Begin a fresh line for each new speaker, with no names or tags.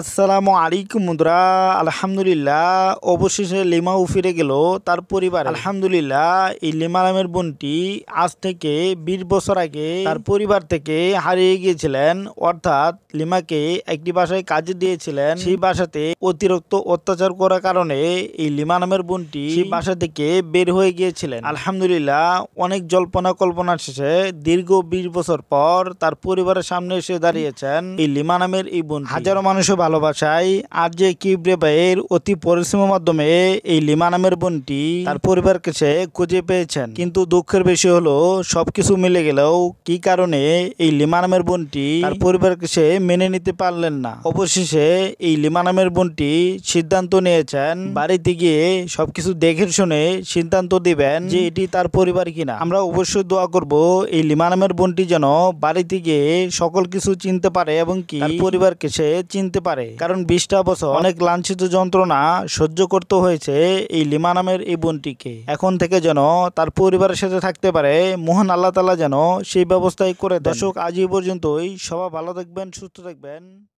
আসসালামু আলাইকুম মুদ্রা আলহামদুলিল্লাহ অবশেষে লিমাও ফিরে গেল তার পরিবার আলহামদুলিল্লাহ এই লিমা বোনটি আজ থেকে বিশ বছর আগে তার পরিবার থেকে হারিয়ে গিয়েছিলেন অর্থাৎ লিমাকে একটি বাসায় কাজে দিয়েছিলেন সেই বাসাতে অতিরিক্ত অত্যাচার করার কারণে এই লিমা নামের বোনটি সেই বাসা থেকে বের হয়ে গিয়েছিলেন আলহামদুলিল্লাহ অনেক জল্পনা কল্পনা শেষে দীর্ঘ বিশ বছর পর তার পরিবারের সামনে এসে দাঁড়িয়েছেন এই লিমা নামের এই বোন হাজারো মানুষের ভালোবাসায় আর যে কিবরে ভাইয়ের অতি পরিশ্রমের মাধ্যমে এই লিমা নামের বোনটি তার পরিবারকে সে খুঁজে পেয়েছেন কিন্তু দুঃখের বিষয় হলো সবকিছু মিলে গেলেও কি কারণে এই লিমা নামের বোনটি তার পরিবারকে সে মেনে নিতে পারলেন না অবশেষে এই লিমা নামের বোনটি সিদ্ধান্ত নিয়েছেন বাড়িতে গিয়ে সবকিছু দেখে শুনে সিদ্ধান্ত দিবেন যে এটি তার পরিবার কিনা আমরা অবশ্যই দোয়া করব এই লিমা নামের বোনটি যেন বাড়িতে গিয়ে সকল কিছু চিনতে পারে এবং কি পরিবারকে সে চিনতে পারে পারে কারণ বিশটা বছর অনেক লাঞ্ছিত যন্ত্রণা সহ্য করতে হয়েছে এই লিমা নামের এই বোনটিকে এখন থেকে যেন তার পরিবারের সাথে থাকতে পারে মোহন আল্লাহ তালা যেন সেই ব্যবস্থায় করে দর্শক আজ এই পর্যন্তই সবাই ভালো থাকবেন সুস্থ থাকবেন